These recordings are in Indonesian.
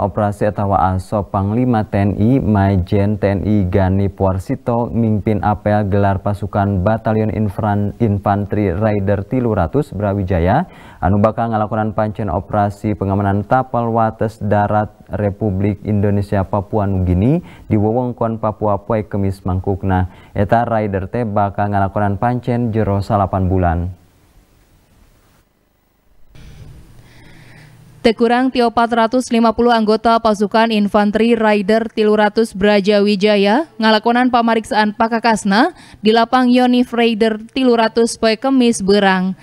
Operasi Etawa Aso Panglima TNI Majen TNI Gani Puarsito mimpin apel gelar pasukan Batalion Infanteri Rider Tiluratus Brawijaya anu bakal ngalakonan pancen operasi pengamanan tapal wates darat Republik Indonesia Papua Nugini di wewengkon Papua Poe Kemis Mangkukna eta Rider teh bakal ngalakonan pancen jero 8 bulan Tak kurang Tio 450 anggota pasukan infanteri Raider 300 Brajawijaya Wijaya ngalakonan pamariksaan pakakasna di lapang Yonif Raider 300 poe Kemis Berang.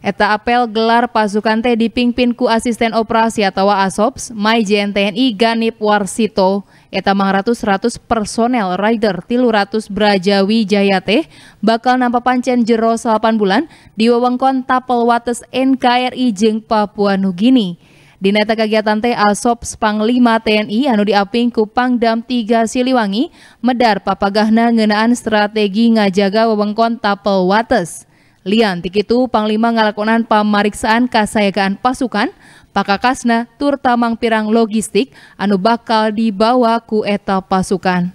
Eta apel gelar pasukan teh dipimpin ku asisten operasi atau ASOPS, Maijen TNI Ganip Warsito. Eta Maharatu 100 personel rider tiluratus Brajawi Jayate bakal nampak pancen jero 8 bulan di wewengkon tapel wates NKRI jeng Papua Nugini. Di neta kegiatan teh Asop Panglima TNI anu diaping Kupang Dam 3 Siliwangi medar papagahna ngenaan strategi ngajaga wewengkon tapel wates. Lian, itu Panglima ngalakonan pamariksaan kasayagaan pasukan, pakakasna tur tamang pirang logistik anu bakal dibawa ku eta pasukan.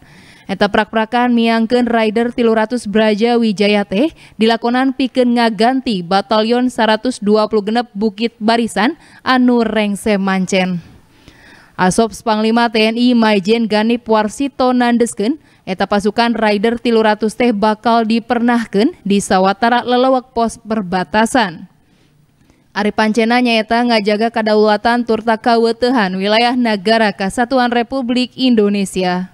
Eta prak-prakan miangken Rider 300 Braja Wijaya teh dilakonan pikeun ngaganti Batalyon 120 genep Bukit Barisan anu rengse mancen. Asop Panglima TNI Majen Ganip Warsito nandesken, eta pasukan Rider Tiluratus teh bakal dipernahkan di sawatara lelewak pos perbatasan. Ari pancena nyaeta ngajaga kadaulatan turta kawetehan wilayah negara Kesatuan Republik Indonesia.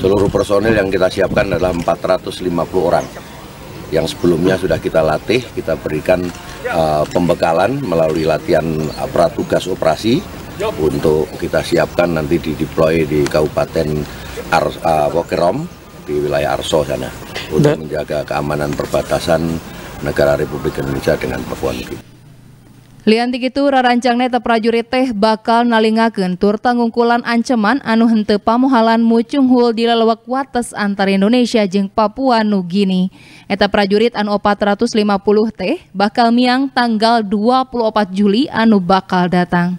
Seluruh personil yang kita siapkan adalah 450 orang yang sebelumnya sudah kita latih, kita berikan uh, pembekalan melalui latihan aparat eh, tugas operasi untuk kita siapkan nanti di deploy di Kabupaten Ar uh, Wokerom di wilayah Arso sana untuk Dan, menjaga keamanan perbatasan negara Republik Indonesia dengan Papua Nugini. Lianti itu rarancangnya prajurit teh bakal nalingaken tur tanggungkulan ancaman anu hente pamuhalan mucunghul di lelewak wates antar Indonesia jeng Papua Nugini. Eta prajurit anu 450 teh bakal miang tanggal 24 Juli anu bakal datang.